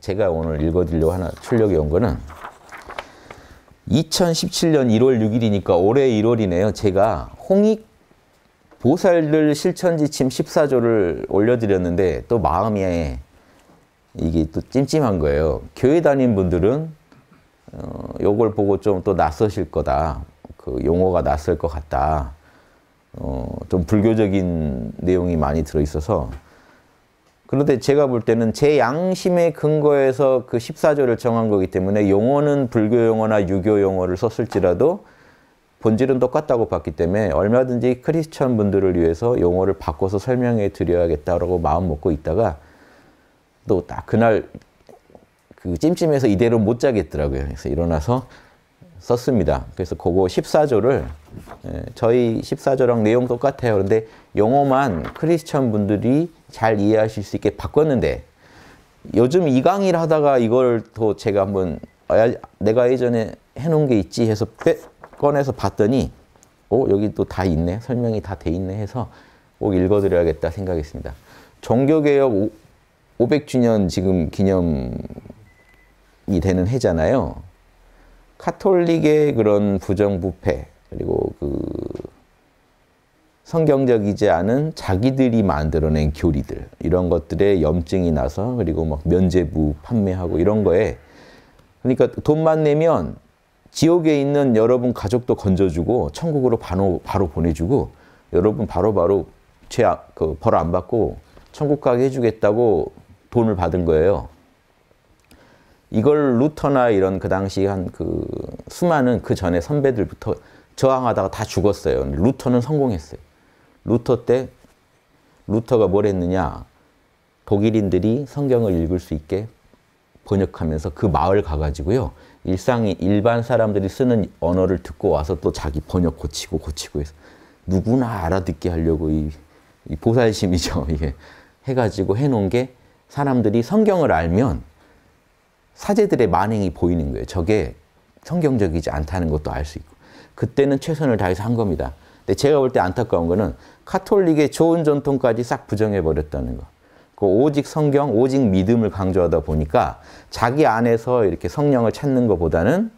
제가 오늘 읽어드리려고 하나 출력해 온 거는 2017년 1월 6일이니까 올해 1월이네요. 제가 홍익 보살들 실천지침 14조를 올려드렸는데 또 마음이 이게 또 찜찜한 거예요. 교회 다닌 분들은 어, 요걸 보고 좀 또 낯서실 거다. 그 용어가 낯설 것 같다. 어, 좀 불교적인 내용이 많이 들어있어서 그런데 제가 볼 때는 제 양심의 근거에서 그 14조를 정한 거기 때문에 용어는 불교 용어나 유교 용어를 썼을지라도 본질은 똑같다고 봤기 때문에 얼마든지 크리스천 분들을 위해서 용어를 바꿔서 설명해 드려야겠다라고 마음 먹고 있다가 또 딱 그날 그 찜찜해서 이대로 못 자겠더라고요. 그래서 일어나서 썼습니다. 그래서 그거 14조를 예, 저희 14조랑 내용 똑같아요. 그런데 영어만 크리스천 분들이 잘 이해하실 수 있게 바꿨는데 요즘 이 강의를 하다가 이걸 또 제가 한번 아, 내가 예전에 해놓은 게 있지 해서 빼, 꺼내서 봤더니 오 어, 여기 또 다 있네 설명이 다 돼 있네 해서 꼭 읽어드려야겠다 생각했습니다. 종교개혁 500주년 지금 기념이 되는 해잖아요. 카톨릭의 그런 부정부패 그리고 그 성경적이지 않은 자기들이 만들어낸 교리들 이런 것들에 염증이 나서 그리고 막 면제부 판매하고 이런 거에 그러니까 돈만 내면 지옥에 있는 여러분 가족도 건져주고 천국으로 바로, 바로 보내주고 여러분 바로바로 죄악 그 벌 안 받고 천국 가게 해주겠다고 돈을 받은 거예요. 이걸 루터나 이런 그 당시 한 그 수많은 그 전에 선배들부터 저항하다가 다 죽었어요. 루터는 성공했어요. 루터 때 루터가 뭘 했느냐? 독일인들이 성경을 읽을 수 있게 번역하면서 그 마을 가가지고요. 일상이 일반 사람들이 쓰는 언어를 듣고 와서 또 자기 번역 고치고 고치고 해서 누구나 알아듣게 하려고 이, 이 보살심이죠. 이게 해가지고 해놓은 게 사람들이 성경을 알면 사제들의 만행이 보이는 거예요. 저게 성경적이지 않다는 것도 알 수 있고. 그때는 최선을 다해서 한 겁니다. 근데 제가 볼 때 안타까운 거는 카톨릭의 좋은 전통까지 싹 부정해버렸다는 거. 그 오직 성경, 오직 믿음을 강조하다 보니까 자기 안에서 이렇게 성령을 찾는 것보다는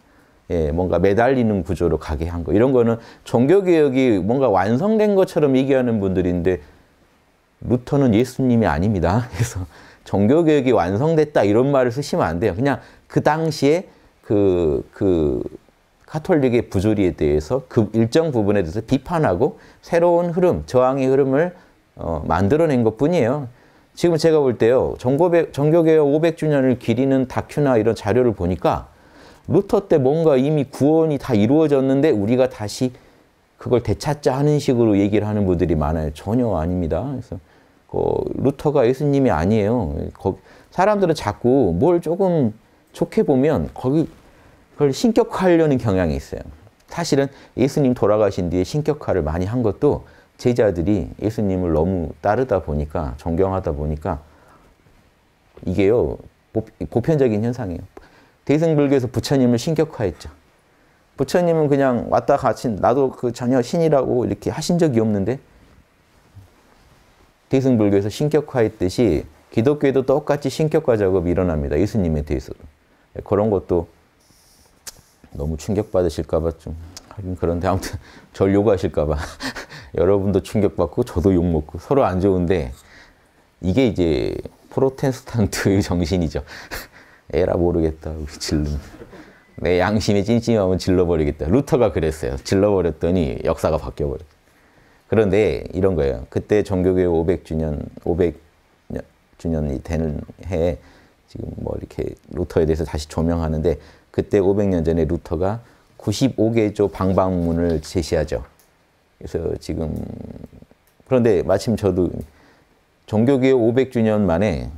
예, 뭔가 매달리는 구조로 가게 한 거. 이런 거는 종교개혁이 뭔가 완성된 것처럼 얘기하는 분들인데 루터는 예수님이 아닙니다. 그래서 종교개혁이 완성됐다 이런 말을 쓰시면 안 돼요. 그냥 그 당시에 그, 그 카톨릭의 부조리에 대해서 그 일정 부분에 대해서 비판하고 새로운 흐름, 저항의 흐름을 어, 만들어낸 것 뿐이에요. 지금 제가 볼 때요, 정교개혁 500주년을 기리는 다큐나 이런 자료를 보니까 루터 때 뭔가 이미 구원이 다 이루어졌는데 우리가 다시 그걸 되찾자 하는 식으로 얘기를 하는 분들이 많아요. 전혀 아닙니다. 그래서 어, 루터가 예수님이 아니에요. 거 사람들은 자꾸 뭘 조금 좋게 보면 거기 그걸 신격화하려는 경향이 있어요. 사실은 예수님 돌아가신 뒤에 신격화를 많이 한 것도 제자들이 예수님을 너무 따르다 보니까 존경하다 보니까 이게요 보편적인 현상이에요. 대승불교에서 부처님을 신격화했죠. 부처님은 그냥 왔다 가신 나도 그 전혀 신이라고 이렇게 하신 적이 없는데 대승불교에서 신격화했듯이 기독교에도 똑같이 신격화 작업이 일어납니다. 예수님에 대해서도. 네, 그런 것도 너무 충격받으실까봐 좀 하긴 그런데 아무튼 절 요구하실까봐 여러분도 충격받고 저도 욕먹고 서로 안 좋은데 이게 이제 프로테스탄트의 정신이죠. 에라 모르겠다 우리 질른 내 양심이 찜찜하면 질러버리겠다. 루터가 그랬어요. 질러버렸더니 역사가 바뀌어버렸 그런데 이런 거예요. 그때 종교개혁 500주년, 500주년이 되는 해에 지금 뭐 이렇게 루터에 대해서 다시 조명하는데 그때 500년 전에 루터가 95개조 방방문을 제시하죠. 그래서 지금 그런데 마침 저도 종교개혁 500주년 만에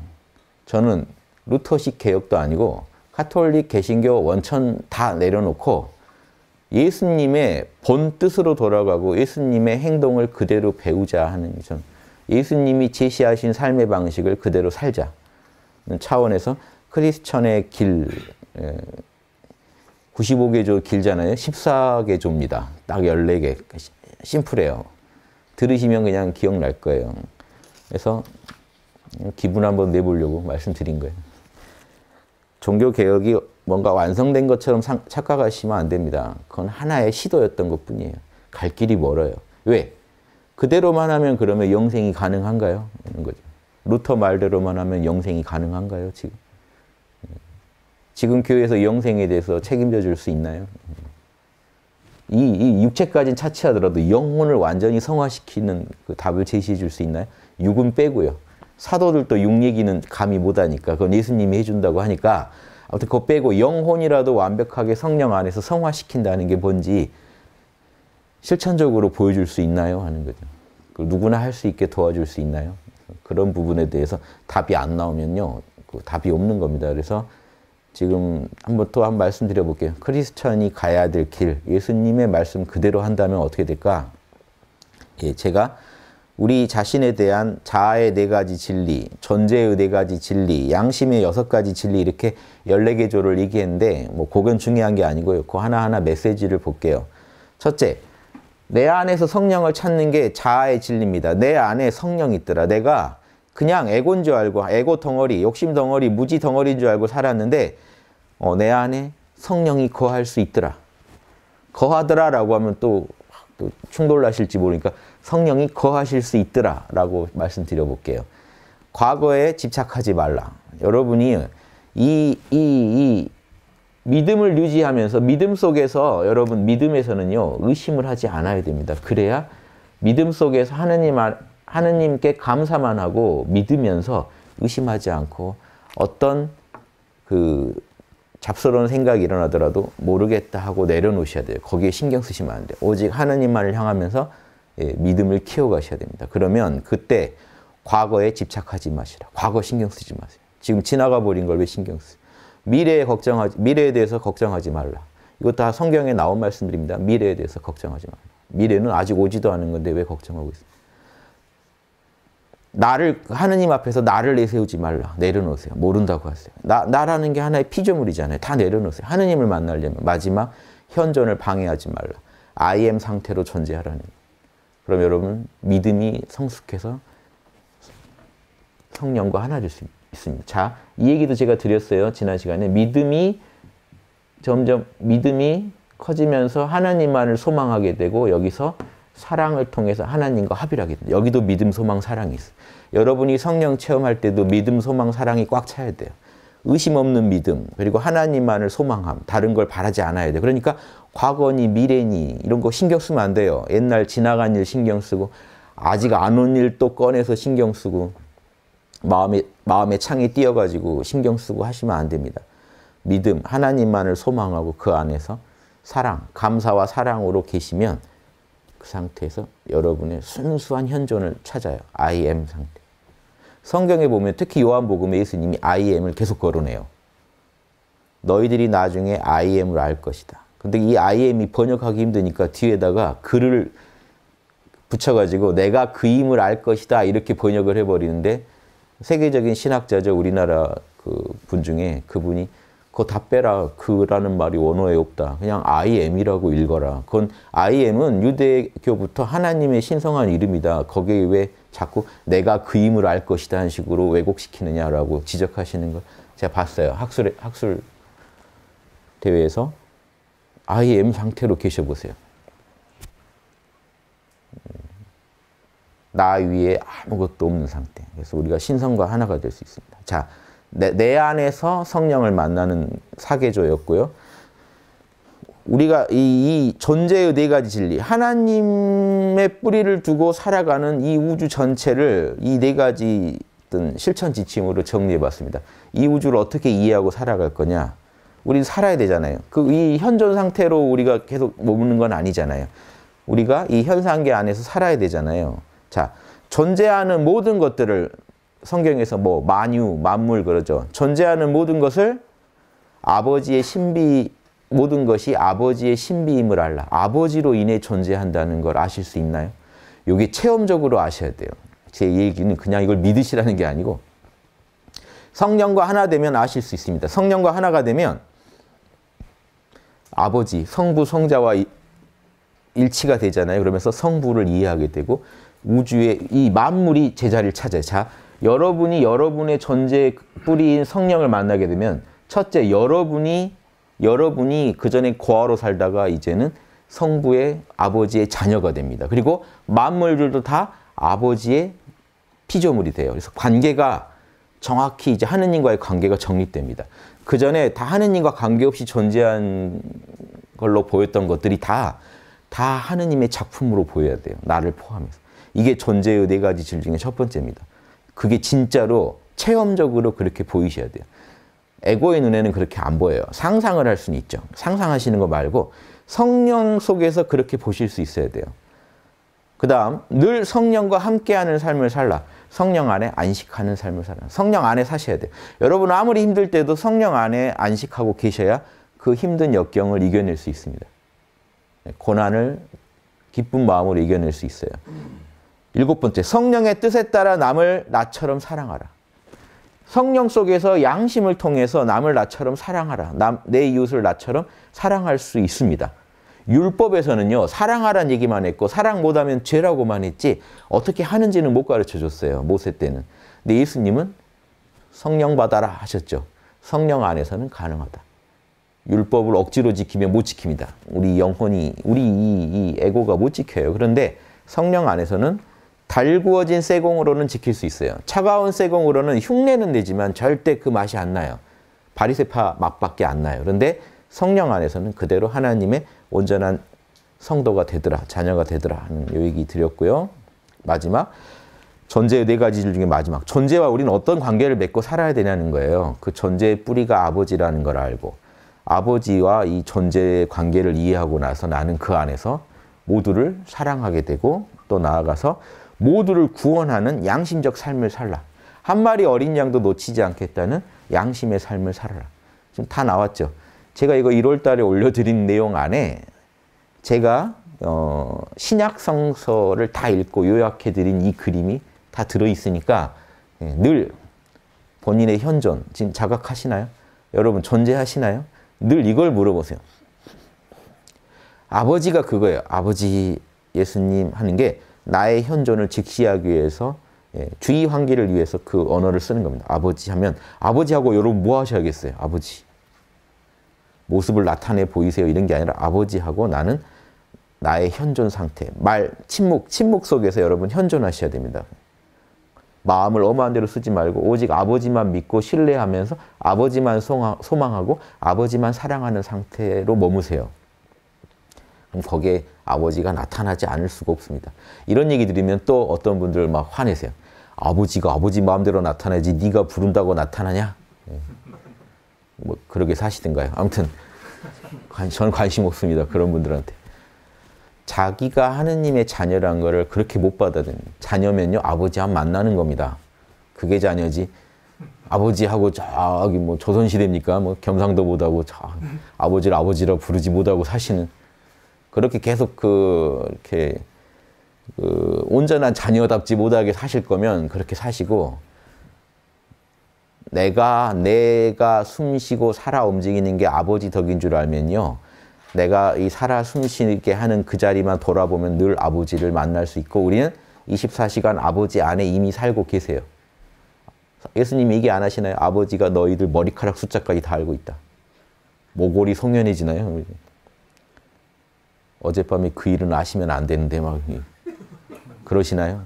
저는 루터식 개혁도 아니고 카톨릭, 개신교, 원천 다 내려놓고 예수님의 본 뜻으로 돌아가고 예수님의 행동을 그대로 배우자 하는 전 예수님이 제시하신 삶의 방식을 그대로 살자 차원에서 크리스천의 길 95개 조 길잖아요. 14개 조입니다. 딱 14개. 심플해요. 들으시면 그냥 기억날 거예요. 그래서 기분 한번 내보려고 말씀드린 거예요. 종교 개혁이 뭔가 완성된 것처럼 착각하시면 안 됩니다. 그건 하나의 시도였던 것 뿐이에요. 갈 길이 멀어요. 왜? 그대로만 하면 그러면 영생이 가능한가요? 이런 거죠. 루터 말대로만 하면 영생이 가능한가요, 지금? 지금 교회에서 영생에 대해서 책임져 줄 수 있나요? 이, 이 육체까지는 차치하더라도 영혼을 완전히 성화시키는 그 답을 제시해 줄 수 있나요? 육은 빼고요. 사도들도 육 얘기는 감히 못하니까 그건 예수님이 해준다고 하니까 아무튼 그거 빼고 영혼이라도 완벽하게 성령 안에서 성화시킨다는 게 뭔지 실천적으로 보여줄 수 있나요? 하는 거죠. 누구나 할 수 있게 도와줄 수 있나요? 그런 부분에 대해서 답이 안 나오면요. 그 답이 없는 겁니다. 그래서 지금 한 번 또 한 말씀 드려볼게요. 크리스천이 가야 될 길, 예수님의 말씀 그대로 한다면 어떻게 될까? 예, 제가 우리 자신에 대한 자아의 네 가지 진리, 존재의 네 가지 진리, 양심의 여섯 가지 진리 이렇게 14개 조를 얘기했는데 뭐 그건 중요한 게 아니고요. 그 하나하나 메시지를 볼게요. 첫째, 내 안에서 성령을 찾는 게 자아의 진리입니다. 내 안에 성령이 있더라. 내가 그냥 에고인 줄 알고 에고 덩어리, 욕심 덩어리, 무지 덩어리인 줄 알고 살았는데 어, 내 안에 성령이 거할 수 있더라. 거하더라라고 하면 또, 또 충돌나실지 모르니까 성령이 거하실 수 있더라라고 말씀드려 볼게요. 과거에 집착하지 말라. 여러분이 이, 이, 이 믿음을 유지하면서 믿음 속에서 여러분 믿음에서는요 의심을 하지 않아야 됩니다. 그래야 믿음 속에서 하느님 아, 하느님께 감사만 하고 믿으면서 의심하지 않고 어떤 그 잡스러운 생각이 일어나더라도 모르겠다 하고 내려놓으셔야 돼요. 거기에 신경 쓰시면 안 돼요. 오직 하느님만을 향하면서 예, 믿음을 키워가셔야 됩니다. 그러면 그때 과거에 집착하지 마시라. 과거 신경 쓰지 마세요. 지금 지나가 버린 걸 왜 신경 쓰 미래에 걱정하지, 미래에 대해서 걱정하지 말라. 이거 다 성경에 나온 말씀들입니다. 미래에 대해서 걱정하지 말라. 미래는 아직 오지도 않은 건데 왜 걱정하고 있습니까? 나를 하느님 앞에서 나를 내세우지 말라. 내려놓으세요. 모른다고 하세요. 나, 나라는 게 하나의 피조물이잖아요. 다 내려놓으세요. 하느님을 만나려면 마지막 현존을 방해하지 말라. I am 상태로 존재하라는. 그럼 여러분 믿음이 성숙해서 성령과 하나 될 수 있습니다. 자, 이 얘기도 제가 드렸어요. 지난 시간에 믿음이 점점 믿음이 커지면서 하나님만을 소망하게 되고 여기서 사랑을 통해서 하나님과 합의를 하게 돼 여기도 믿음, 소망, 사랑이 있어 여러분이 성령 체험할 때도 믿음, 소망, 사랑이 꽉 차야 돼요. 의심 없는 믿음, 그리고 하나님만을 소망함, 다른 걸 바라지 않아야 돼 그러니까 과거니 미래니 이런 거 신경 쓰면 안 돼요. 옛날 지나간 일 신경 쓰고 아직 안 온 일 또 꺼내서 신경 쓰고 마음에 마음에 창이 띄어가지고 신경 쓰고 하시면 안 됩니다. 믿음, 하나님만을 소망하고 그 안에서 사랑, 감사와 사랑으로 계시면 그 상태에서 여러분의 순수한 현존을 찾아요. I am 상태. 성경에 보면 특히 요한복음에 예수님이 I am을 계속 거론해요. 너희들이 나중에 I am을 알 것이다. 근데 이 I am이 번역하기 힘드니까 뒤에다가 글을 붙여가지고 내가 그임을 알 것이다 이렇게 번역을 해버리는데 세계적인 신학자죠. 우리나라 그 분 중에 그분이 그거 다 빼라. 그라는 말이 원어에 없다. 그냥 I am이라고 읽어라. 그건 I am은 유대교부터 하나님의 신성한 이름이다. 거기에 왜 자꾸 내가 그임을 알 것이다 한 식으로 왜곡시키느냐라고 지적하시는 걸 제가 봤어요. 학술 학술 대회에서 I am 상태로 계셔 보세요. 음, 나 위에 아무것도 없는 상태. 그래서 우리가 신성과 하나가 될 수 있습니다. 자, 내, 내 안에서 성령을 만나는 사계조였고요. 우리가 이, 이, 존재의 네 가지 진리, 하나님의 뿌리를 두고 살아가는 이 우주 전체를 이 네 가지 어떤 실천 지침으로 정리해 봤습니다. 이 우주를 어떻게 이해하고 살아갈 거냐? 우리는 살아야 되잖아요. 그 이 현존 상태로 우리가 계속 머무는 건 아니잖아요. 우리가 이 현상계 안에서 살아야 되잖아요. 자, 존재하는 모든 것들을 성경에서 뭐 만유, 만물 그러죠. 존재하는 모든 것을 아버지의 신비 모든 것이 아버지의 신비임을 알라. 아버지로 인해 존재한다는 걸 아실 수 있나요? 이게 체험적으로 아셔야 돼요. 제 얘기는 그냥 이걸 믿으시라는 게 아니고 성령과 하나 되면 아실 수 있습니다. 성령과 하나가 되면 아버지, 성부, 성자와 일치가 되잖아요. 그러면서 성부를 이해하게 되고 우주의 이 만물이 제자리를 찾아요. 자, 여러분이 여러분의 존재의 뿌리인 성령을 만나게 되면 첫째 여러분이 여러분이 그 전에 고아로 살다가 이제는 성부의 아버지의 자녀가 됩니다. 그리고 만물들도 다 아버지의 피조물이 돼요. 그래서 관계가 정확히 이제 하느님과의 관계가 정립됩니다. 그 전에 다 하느님과 관계없이 존재한 걸로 보였던 것들이 다, 다 하느님의 작품으로 보여야 돼요. 나를 포함해서. 이게 존재의 네 가지 질 중에 첫 번째입니다. 그게 진짜로 체험적으로 그렇게 보이셔야 돼요. 에고의 눈에는 그렇게 안 보여요. 상상을 할 수는 있죠. 상상하시는 거 말고 성령 속에서 그렇게 보실 수 있어야 돼요. 그 다음 늘 성령과 함께하는 삶을 살라. 성령 안에 안식하는 삶을 살라. 성령 안에 사셔야 돼요. 여러분 아무리 힘들 때도 성령 안에 안식하고 계셔야 그 힘든 역경을 이겨낼 수 있습니다. 네, 고난을 기쁜 마음으로 이겨낼 수 있어요. 일곱 번째, 성령의 뜻에 따라 남을 나처럼 사랑하라. 성령 속에서 양심을 통해서 남을 나처럼 사랑하라. 남, 내 이웃을 나처럼 사랑할 수 있습니다. 율법에서는요, 사랑하란 얘기만 했고, 사랑 못하면 죄라고만 했지, 어떻게 하는지는 못 가르쳐 줬어요. 모세 때는. 근데 예수님은 성령 받아라 하셨죠. 성령 안에서는 가능하다. 율법을 억지로 지키면 못 지킵니다. 우리 영혼이, 우리 이, 이 에고가 못 지켜요. 그런데 성령 안에서는 달구어진 쇠공으로는 지킬 수 있어요. 차가운 쇠공으로는 흉내는 내지만 절대 그 맛이 안 나요. 바리새파 맛밖에 안 나요. 그런데 성령 안에서는 그대로 하나님의 온전한 성도가 되더라, 자녀가 되더라 하는 요 얘기 드렸고요. 마지막 존재의 네 가지 중에 마지막 존재와 우리는 어떤 관계를 맺고 살아야 되냐는 거예요. 그 존재의 뿌리가 아버지라는 걸 알고 아버지와 이 존재의 관계를 이해하고 나서 나는 그 안에서 모두를 사랑하게 되고 또 나아가서 모두를 구원하는 양심적 삶을 살라. 한 마리 어린 양도 놓치지 않겠다는 양심의 삶을 살아라. 지금 다 나왔죠. 제가 이거 1월 달에 올려드린 내용 안에 제가 어, 신약 성서를 다 읽고 요약해드린 이 그림이 다 들어있으니까 예, 늘 본인의 현존, 지금 자각하시나요? 여러분 존재하시나요? 늘 이걸 물어보세요. 아버지가 그거예요. 아버지 예수님 하는 게 나의 현존을 직시하기 위해서 예, 주의 환기를 위해서 그 언어를 쓰는 겁니다. 아버지 하면 아버지하고 여러분 뭐 하셔야겠어요? 아버지. 모습을 나타내 보이세요 이런 게 아니라 아버지하고 나는 나의 현존 상태, 말, 침묵, 침묵 속에서 여러분 현존하셔야 됩니다. 마음을 엄한 대로 쓰지 말고 오직 아버지만 믿고 신뢰하면서 아버지만 소망하고 아버지만 사랑하는 상태로 머무세요. 그럼 거기에 아버지가 나타나지 않을 수가 없습니다. 이런 얘기 들으면 또 어떤 분들 막 화내세요. 아버지가 아버지 마음대로 나타나지 네가 부른다고 나타나냐? 예. 뭐 그러게 사시든가요. 아무튼 저는 관심 없습니다. 그런 분들한테. 자기가 하느님의 자녀란 거를 그렇게 못 받아들인 자녀면요 아버지와 만나는 겁니다. 그게 자녀지. 아버지하고 저기 뭐 조선시대입니까? 뭐 경상도 못하고 아버지를 아버지라 부르지 못하고 사시는 그렇게 계속 그 이렇게 그 온전한 자녀답지 못하게 사실 거면 그렇게 사시고 내가 내가 숨쉬고 살아 움직이는 게 아버지 덕인 줄 알면요. 내가 이 살아 숨쉬게 하는 그 자리만 돌아보면 늘 아버지를 만날 수 있고 우리는 24시간 아버지 안에 이미 살고 계세요. 예수님이 얘기 안 하시나요? 아버지가 너희들 머리카락 숫자까지 다 알고 있다. 모골이 송연해지나요? 어젯밤에 그 일은 아시면 안 되는데 막 그러시나요?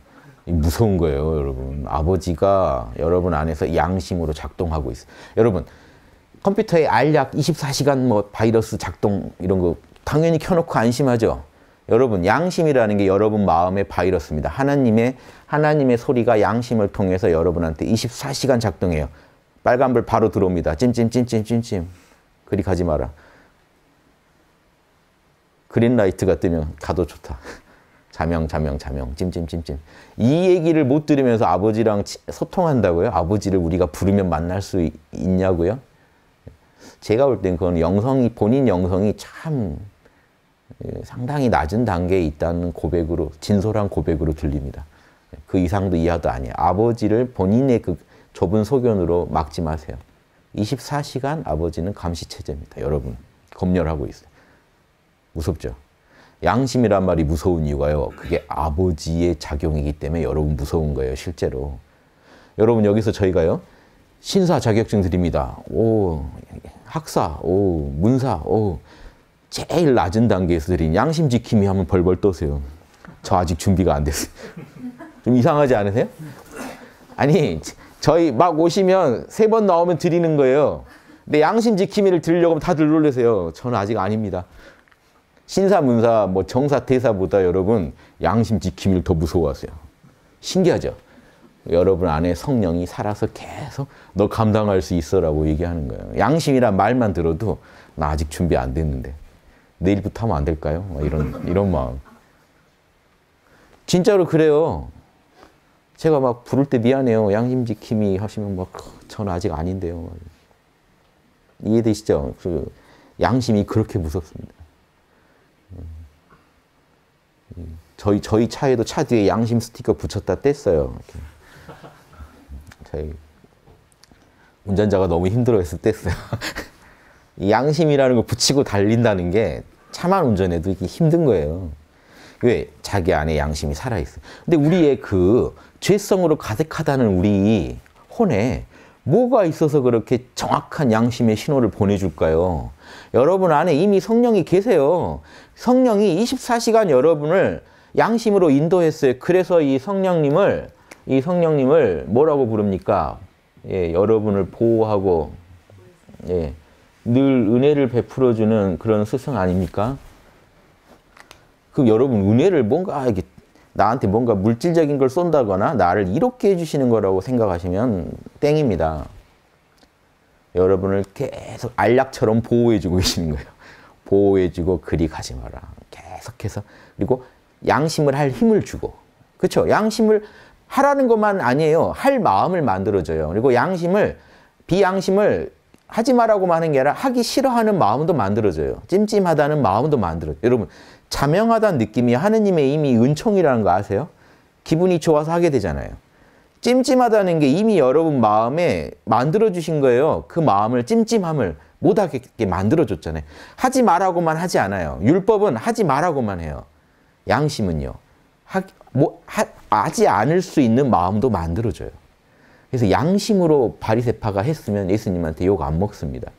무서운 거예요, 여러분. 아버지가 여러분 안에서 양심으로 작동하고 있어요. 여러분, 컴퓨터에 알약 24시간 뭐 바이러스 작동 이런 거 당연히 켜놓고 안심하죠. 여러분, 양심이라는 게 여러분 마음의 바이러스입니다. 하나님의 하나님의 소리가 양심을 통해서 여러분한테 24시간 작동해요. 빨간불 바로 들어옵니다. 찜찜찜찜찜찜. 그리 가지 마라. 그린라이트가 뜨면 가도 좋다. 자명, 자명, 자명, 찜찜찜찜. 이 얘기를 못 들으면서 아버지랑 소통한다고요? 아버지를 우리가 부르면 만날 수 있, 냐고요 제가 볼 땐 그건 영성이, 본인 영성이 참 예, 상당히 낮은 단계에 있다는 고백으로, 진솔한 고백으로 들립니다. 그 이상도 이하도 아니에요. 아버지를 본인의 그 좁은 소견으로 막지 마세요. 24시간 아버지는 감시체제입니다. 여러분, 검열하고 있어요. 무섭죠. 양심이란 말이 무서운 이유가요. 그게 아버지의 작용이기 때문에 여러분 무서운 거예요, 실제로. 여러분 여기서 저희가요. 신사 자격증 드립니다. 오, 학사, 오, 문사, 오. 제일 낮은 단계에서 드린 양심 지킴이 하면 벌벌 떠세요. 저 아직 준비가 안 됐어요. 좀 이상하지 않으세요? 아니, 저희 막 오시면 세 번 나오면 드리는 거예요. 근데 양심 지킴이를 드리려고 하면 다들 놀래세요. 저는 아직 아닙니다. 신사문사, 뭐정사대사보다 여러분 양심 지킴이를 더 무서워하세요. 신기하죠? 여러분 안에 성령이 살아서 계속 너 감당할 수 있어라고 얘기하는 거예요. 양심이란 말만 들어도 나 아직 준비 안 됐는데 내일부터 하면 안 될까요? 이런 이런 마음. 진짜로 그래요. 제가 막 부를 때 미안해요. 양심 지킴이 하시면 막전 그 아직 아닌데요. 이해되시죠? 그 양심이 그렇게 무섭습니다. 저희 저희 차에도 차 뒤에 양심 스티커 붙였다 뗐어요. 이렇게. 저희 운전자가 너무 힘들어했을 뗐어요. 양심이라는 걸 붙이고 달린다는 게 차만 운전해도 이게 힘든 거예요. 왜 자기 안에 양심이 살아 있어. 근데 우리의 그 죄성으로 가득하다는 우리 혼에 뭐가 있어서 그렇게 정확한 양심의 신호를 보내줄까요? 여러분 안에 이미 성령이 계세요. 성령이 24시간 여러분을 양심으로 인도했어요. 그래서 이 성령님을 이 성령님을 뭐라고 부릅니까? 예, 여러분을 보호하고 예, 늘 은혜를 베풀어 주는 그런 스승 아닙니까? 그 여러분 은혜를 뭔가 이게 나한테 뭔가 물질적인 걸 쏜다거나 나를 이롭게 해 주시는 거라고 생각하시면 땡입니다. 여러분을 계속 알약처럼 보호해주고 계시는 거예요. 보호해주고 그리 가지 마라. 계속해서 그리고 양심을 할 힘을 주고 그렇죠. 양심을 하라는 것만 아니에요. 할 마음을 만들어줘요. 그리고 양심을 비양심을 하지 마라고만 하는 게 아니라 하기 싫어하는 마음도 만들어져요. 찜찜하다는 마음도 만들어져요. 여러분 자명하다는 느낌이 하느님의 이미 은총이라는 거 아세요? 기분이 좋아서 하게 되잖아요. 찜찜하다는 게 이미 여러분 마음에 만들어주신 거예요. 그 마음을 찜찜함을 못하게 만들어줬잖아요. 하지 말라고만 하지 않아요. 율법은 하지 말라고만 해요. 양심은요. 하, 뭐, 하, 하지 않을 수 있는 마음도 만들어줘요. 그래서 양심으로 바리세파가 했으면 예수님한테 욕 안 먹습니다.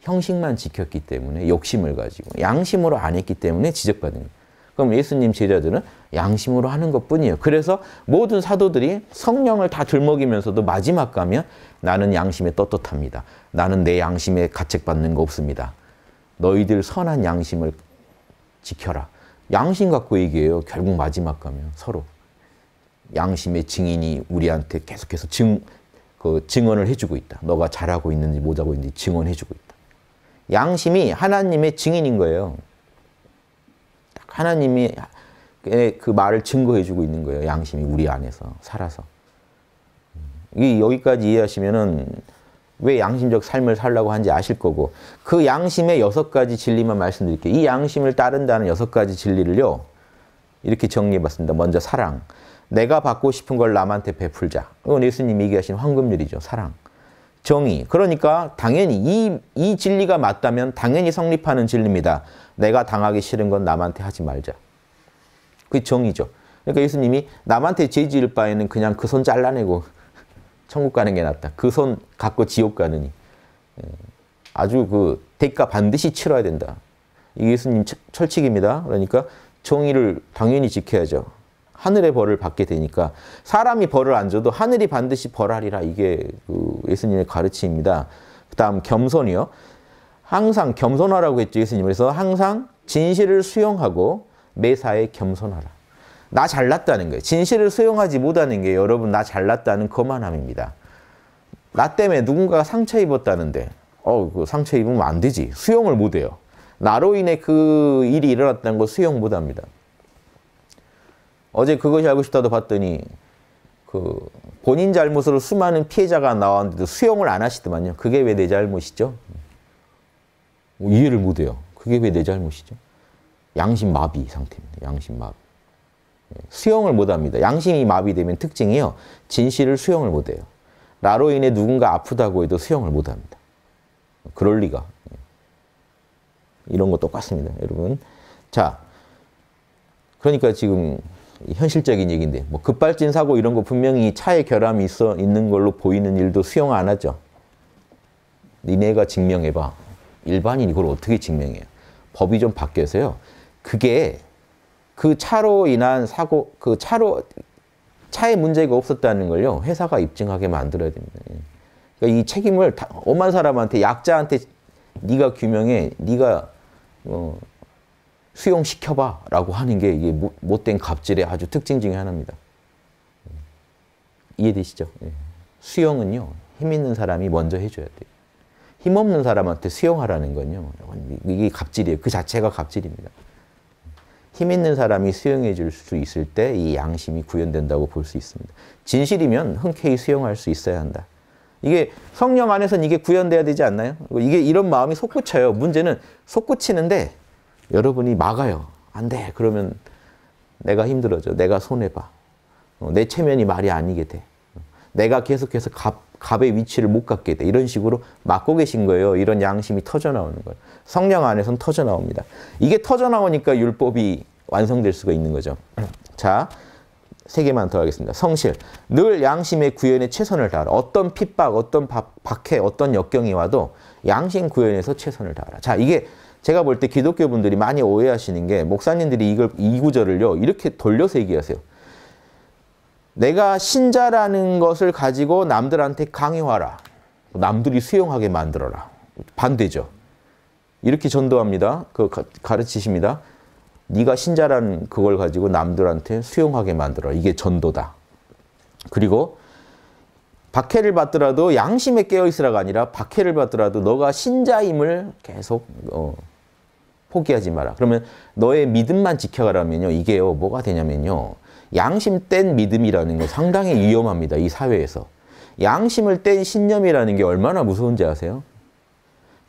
형식만 지켰기 때문에 욕심을 가지고 양심으로 안 했기 때문에 지적받은 거예요. 그럼 예수님 제자들은 양심으로 하는 것뿐이에요. 그래서 모든 사도들이 성령을 다 들먹이면서도 마지막 가면 나는 양심에 떳떳합니다. 나는 내 양심에 가책받는 거 없습니다. 너희들 선한 양심을 지켜라. 양심 갖고 얘기해요. 결국 마지막 가면 서로. 양심의 증인이 우리한테 계속해서 증, 그 증언을 해주고 있다. 너가 잘하고 있는지 못하고 있는지 증언해주고 있다. 양심이 하나님의 증인인 거예요. 하나님이 그, 그 말을 증거해 주고 있는 거예요. 양심이 우리 안에서 살아서. 음, 여기까지 이해하시면은 왜 양심적 삶을 살라고 한지 아실 거고 그 양심의 여섯 가지 진리만 말씀드릴게요. 이 양심을 따른다는 여섯 가지 진리를요. 이렇게 정리해 봤습니다. 먼저 사랑. 내가 받고 싶은 걸 남한테 베풀자. 이건 예수님이 얘기하신 황금률이죠. 사랑. 정의. 그러니까 당연히 이, 이 진리가 맞다면 당연히 성립하는 진리입니다. 내가 당하기 싫은 건 남한테 하지 말자. 그게 정의죠. 그러니까 예수님이 남한테 죄 지을 바에는 그냥 그 손 잘라내고 천국 가는 게 낫다. 그 손 갖고 지옥 가느니. 예. 아주 그 대가 반드시 치러야 된다. 이게 예수님 철칙입니다. 그러니까 정의를 당연히 지켜야죠. 하늘의 벌을 받게 되니까 사람이 벌을 안 줘도 하늘이 반드시 벌하리라 이게 그 예수님의 가르침입니다. 그다음 겸손이요. 항상 겸손하라고 했죠 예수님. 그래서 항상 진실을 수용하고 매사에 겸손하라. 나 잘났다는 거예요. 진실을 수용하지 못하는 게 여러분 나 잘났다는 거만함입니다. 나 때문에 누군가가 상처 입었다는데 어, 그 상처 입으면 안 되지. 수용을 못해요. 나로 인해 그 일이 일어났다는 거 수용 못합니다. 어제 그것이 알고 싶다도 봤더니 그 본인 잘못으로 수많은 피해자가 나왔는데도 수용을 안 하시더만요. 그게 왜 내 잘못이죠? 뭐 이해를 못 해요. 그게 왜 내 잘못이죠? 양심 마비 상태입니다. 양심 마비. 예, 수용을 못 합니다. 양심이 마비되면 특징이요. 진실을 수용을 못 해요. 나로 인해 누군가 아프다고 해도 수용을 못 합니다. 그럴 리가. 예. 이런 거 똑같습니다. 여러분. 자, 그러니까 지금 현실적인 얘기인데 뭐 급발진 사고 이런 거 분명히 차에 결함이 있어 있는 걸로 보이는 일도 수용 안 하죠. 니네가 증명해봐. 일반인 이걸 어떻게 증명해요? 법이 좀 바뀌어서요. 그게 그 차로 인한 사고, 그 차로 차에 문제가 없었다는 걸요. 회사가 입증하게 만들어야 됩니다. 그러니까 이 책임을 다, 엄한 사람한테 약자한테 네가 규명해, 네가 어, 수용시켜봐 라고 하는 게 이게 못된 갑질의 아주 특징 중에 하나입니다. 음. 이해되시죠? 예. 수용은요, 힘 있는 사람이 먼저 해줘야 돼요. 힘없는 사람한테 수용하라는 건요, 이게 갑질이에요. 그 자체가 갑질입니다. 힘 있는 사람이 수용해 줄 수 있을 때 이 양심이 구현된다고 볼 수 있습니다. 진실이면 흔쾌히 수용할 수 있어야 한다. 이게 성령 안에서는 이게 구현돼야 되지 않나요? 이게 이런 마음이 솟구쳐요. 문제는 솟구치는데 여러분이 막아요. 안 돼. 그러면 내가 힘들어져. 내가 손해봐. 어, 내 체면이 말이 아니게 돼. 내가 계속해서 갑, 갑의 위치를 못 갖게 돼. 이런 식으로 막고 계신 거예요. 이런 양심이 터져나오는 거예요. 성령 안에선 터져나옵니다. 이게 터져나오니까 율법이 완성될 수가 있는 거죠. 자, 세 개만 더 하겠습니다. 성실. 늘 양심의 구현에 최선을 다하라. 어떤 핍박, 어떤 박, 박해, 어떤 역경이 와도 양심 구현에서 최선을 다하라. 자, 이게 제가 볼 때 기독교 분들이 많이 오해하시는 게 목사님들이 이걸 이 구절을요 이렇게 돌려서 얘기하세요. 내가 신자라는 것을 가지고 남들한테 강요하라. 남들이 수용하게 만들어라. 반대죠. 이렇게 전도합니다. 그 가르치십니다. 네가 신자라는 그걸 가지고 남들한테 수용하게 만들어. 이게 전도다. 그리고 박해를 받더라도 양심에 깨어 있으라가 아니라 박해를 받더라도 너가 신자임을 계속 어, 포기하지 마라. 그러면 너의 믿음만 지켜가라면요. 이게요. 뭐가 되냐면요. 양심 뗀 믿음이라는 건 상당히 위험합니다. 이 사회에서. 양심을 뗀 신념이라는 게 얼마나 무서운지 아세요?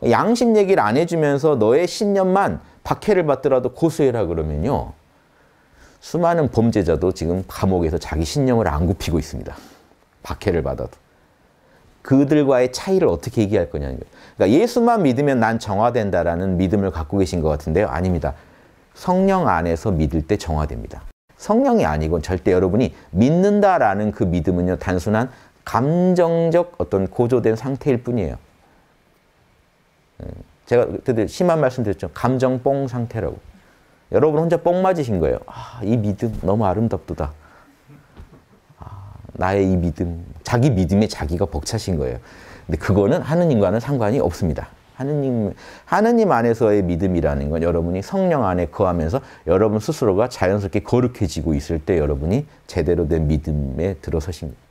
양심 얘기를 안 해주면서 너의 신념만 박해를 받더라도 고수해라 그러면요. 수많은 범죄자도 지금 감옥에서 자기 신념을 안 굽히고 있습니다. 박해를 받아도. 그들과의 차이를 어떻게 얘기할 거냐는 거예요. 그러니까 예수만 믿으면 난 정화된다라는 믿음을 갖고 계신 것 같은데요. 아닙니다. 성령 안에서 믿을 때 정화됩니다. 성령이 아니고 절대 여러분이 믿는다라는 그 믿음은요. 단순한 감정적 어떤 고조된 상태일 뿐이에요. 예, 제가 그때 심한 말씀 드렸죠. 감정 뽕 상태라고. 여러분 혼자 뽕 맞으신 거예요. 아, 이 믿음 너무 아름답도다. 나의 이 믿음, 자기 믿음에 자기가 벅차신 거예요. 근데 그거는 하느님과는 상관이 없습니다. 하느님, 하느님 안에서의 믿음이라는 건 여러분이 성령 안에 거하면서 여러분 스스로가 자연스럽게 거룩해지고 있을 때 여러분이 제대로 된 믿음에 들어서신 거예요.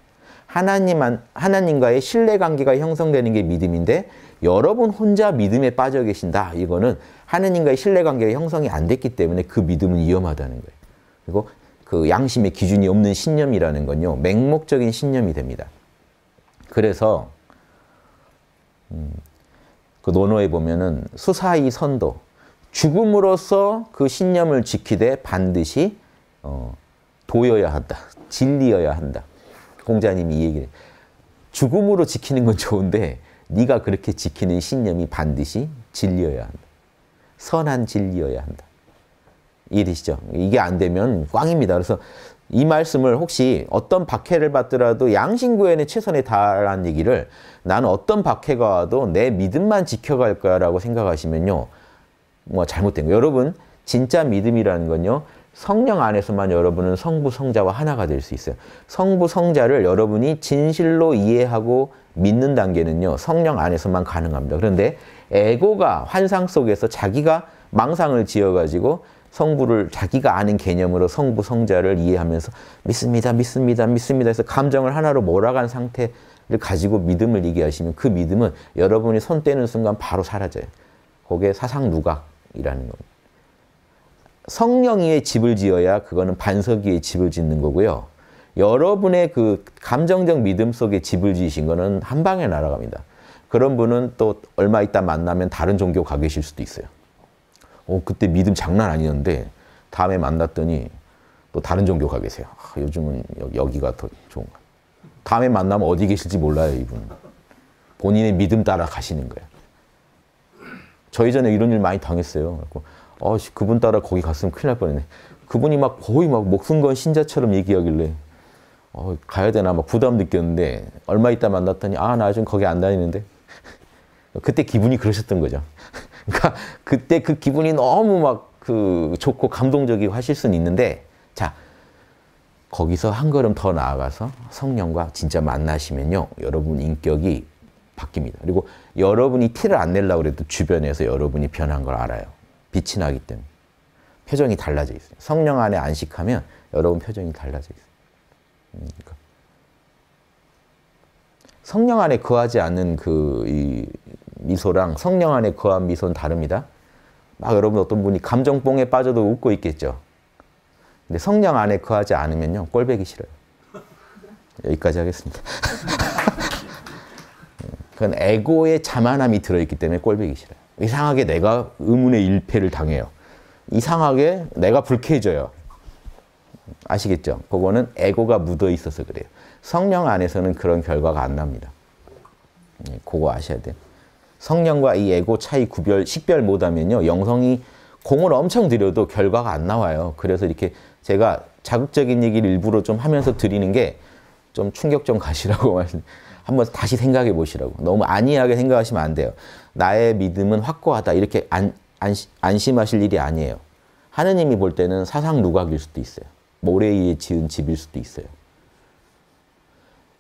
하나님 안, 하나님과의 신뢰 관계가 형성되는 게 믿음인데 여러분 혼자 믿음에 빠져 계신다. 이거는 하느님과의 신뢰 관계가 형성이 안 됐기 때문에 그 믿음은 위험하다는 거예요. 그리고 그 양심의 기준이 없는 신념이라는 건요. 맹목적인 신념이 됩니다. 그래서 음, 그 논어에 보면은 수사이 선도 죽음으로써 그 신념을 지키되 반드시 어, 도여야 한다. 진리여야 한다. 공자님이 이 얘기를 죽음으로 지키는 건 좋은데 네가 그렇게 지키는 신념이 반드시 진리여야 한다. 선한 진리여야 한다. 일이시죠. 이게 안 되면 꽝입니다. 그래서 이 말씀을 혹시 어떤 박해를 받더라도 양심구에는 최선에 달한 얘기를 나는 어떤 박해가 와도 내 믿음만 지켜갈 거야라고 생각하시면요. 뭐 잘못된 거예요. 여러분 진짜 믿음이라는 건요. 성령 안에서만 여러분은 성부 성자와 하나가 될 수 있어요. 성부 성자를 여러분이 진실로 이해하고 믿는 단계는요. 성령 안에서만 가능합니다. 그런데 에고가 환상 속에서 자기가 망상을 지어 가지고 성부를 자기가 아는 개념으로 성부 성자를 이해하면서 믿습니다, 믿습니다, 믿습니다 해서 감정을 하나로 몰아간 상태를 가지고 믿음을 얘기하시면 그 믿음은 여러분이 손 떼는 순간 바로 사라져요. 그게 사상 누각이라는 겁니다. 성령 위에 집을 지어야 그거는 반석 위에 집을 짓는 거고요. 여러분의 그 감정적 믿음 속에 집을 지으신 거는 한 방에 날아갑니다. 그런 분은 또 얼마 있다 만나면 다른 종교 가 계실 수도 있어요. 어, 그때 믿음 장난 아니었는데 다음에 만났더니 또 다른 종교 가 계세요. 아, 요즘은 여, 기가더 좋은 것 다음에 만나면 어디 계실지 몰라요, 이분 본인의 믿음 따라 가시는 거예요. 저희 전에 이런 일 많이 당했어요. 아, 그분 따라 거기 갔으면 큰일 날 뻔했네. 그분이 막 거의 막 목숨 건 신자처럼 얘기하길래 어, 가야 되나 막 부담 느꼈는데 얼마 있다 만났더니 아, 나 요즘 거기 안 다니는데 그때 기분이 그러셨던 거죠. 그러니까 그때 그 기분이 너무 막 그 좋고 감동적이고 하실 수는 있는데 자 거기서 한 걸음 더 나아가서 성령과 진짜 만나시면요 여러분 인격이 바뀝니다. 그리고 여러분이 티를 안 내려고 그래도 주변에서 여러분이 변한 걸 알아요. 빛이 나기 때문에 표정이 달라져 있어요. 성령 안에 안식하면 여러분 표정이 달라져 있어요. 음, 그러니까. 성령 안에 거하지 않는 그 미소랑 성령 안에 거한 미소는 다릅니다. 막 여러분 어떤 분이 감정뽕에 빠져도 웃고 있겠죠. 근데 성령 안에 거하지 않으면요. 꼴배기 싫어요. 여기까지 하겠습니다. 그건 에고의 자만함이 들어있기 때문에 꼴배기 싫어요. 이상하게 내가 의문의 일패를 당해요. 이상하게 내가 불쾌해져요. 아시겠죠? 그거는 에고가 묻어 있어서 그래요. 성령 안에서는 그런 결과가 안 납니다. 예, 그거 아셔야 돼요. 성령과 이 에고 차이 구별 식별 못하면요 영성이 공을 엄청 들여도 결과가 안 나와요. 그래서 이렇게 제가 자극적인 얘기를 일부러 좀 하면서 드리는 게 좀 충격 좀 가시라고 말씀. 한번 다시 생각해 보시라고. 너무 안이하게 생각하시면 안 돼요. 나의 믿음은 확고하다 이렇게 안, 안 안심하실 일이 아니에요. 하느님이 볼 때는 사상 누각일 수도 있어요. 모래 위에 지은 집일 수도 있어요.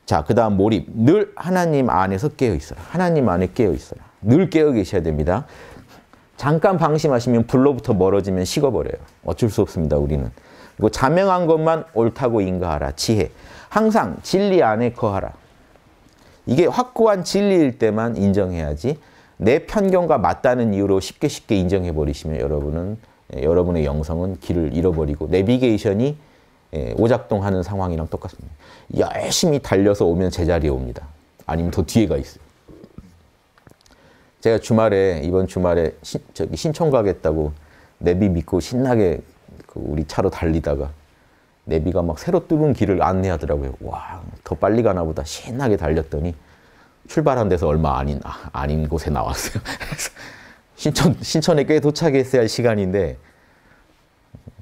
자, 그 다음 몰입. 늘 하나님 안에서 깨어 있어라. 하나님 안에 깨어 있어라. 늘 깨어 계셔야 됩니다. 잠깐 방심하시면 불로부터 멀어지면 식어버려요. 어쩔 수 없습니다, 우리는. 그리고 자명한 것만 옳다고 인가하라. 지혜. 항상 진리 안에 거하라. 이게 확고한 진리일 때만 인정해야지 내 편견과 맞다는 이유로 쉽게 쉽게 인정해 버리시면 여러분은 예, 여러분의 영성은 길을 잃어버리고 내비게이션이 예, 오작동하는 상황이랑 똑같습니다. 열심히 달려서 오면 제자리에 옵니다. 아니면 더 뒤에가 있어요. 제가 주말에 이번 주말에 신, 저기 신촌 가겠다고 내비 믿고 신나게 그 우리 차로 달리다가 내비가 막 새로 뚫은 길을 안내하더라고요. 와, 더 빨리 가나 보다 신나게 달렸더니 출발한 데서 얼마 아닌 아, 아닌 곳에 나왔어요. 신천 신천에 꽤 도착했어야 할 시간인데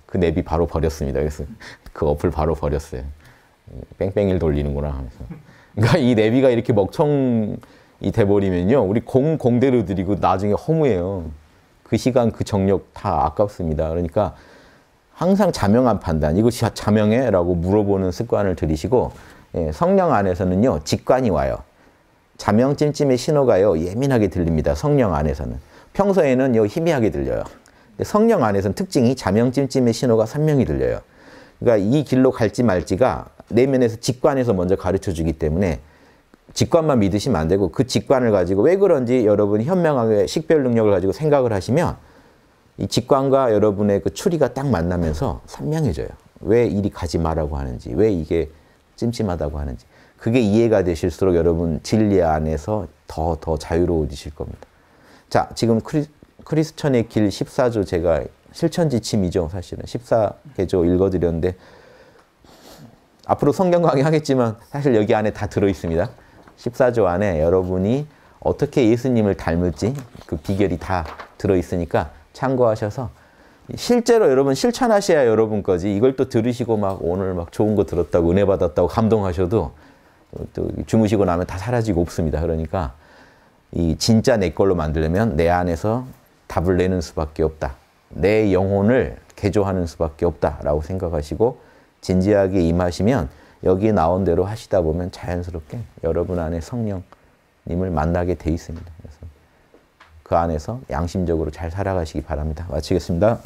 그 내비 바로 버렸습니다. 그래서 그 어플 바로 버렸어요. 음, 뺑뺑이를 돌리는구나 하면서. 그러니까 이 내비가 이렇게 먹청 이 돼버리면요. 우리 공 공대로 드리고 나중에 허무해요. 그 시간 그 정력 다 아깝습니다. 그러니까 항상 자명한 판단, 이것이 자명해? 라고 물어보는 습관을 들이시고 예, 성령 안에서는요. 직관이 와요. 자명 찜찜의 신호가요. 예민하게 들립니다. 성령 안에서는. 평소에는 요 희미하게 들려요. 성령 안에서는 특징이 자명 찜찜의 신호가 선명히 들려요. 그러니까 이 길로 갈지 말지가 내면에서 직관에서 먼저 가르쳐 주기 때문에 직관만 믿으시면 안 되고 그 직관을 가지고 왜 그런지 여러분이 현명하게 식별 능력을 가지고 생각을 하시면 이 직관과 여러분의 그 추리가 딱 만나면서 선명해져요. 왜 이리 가지 마라고 하는지, 왜 이게 찜찜하다고 하는지. 그게 이해가 되실수록 여러분 진리 안에서 더 더 자유로워지실 겁니다. 자, 지금 크리, 크리스천의 길 14조 제가 실천 지침이죠, 사실은. 14개조 읽어드렸는데 앞으로 성경 강의 하겠지만 사실 여기 안에 다 들어 있습니다. 14조 안에 여러분이 어떻게 예수님을 닮을지 그 비결이 다 들어있으니까 참고하셔서 실제로 여러분 실천하셔야 여러분 까지 이걸 또 들으시고 막 오늘 막 좋은 거 들었다고 은혜 받았다고 감동하셔도 또 주무시고 나면 다 사라지고 없습니다. 그러니까 이 진짜 내 걸로 만들려면 내 안에서 답을 내는 수밖에 없다. 내 영혼을 개조하는 수밖에 없다라고 생각하시고 진지하게 임하시면 여기에 나온 대로 하시다 보면 자연스럽게 여러분 안에 성령님을 만나게 돼 있습니다. 그래서 그 안에서 양심적으로 잘 살아가시기 바랍니다. 마치겠습니다.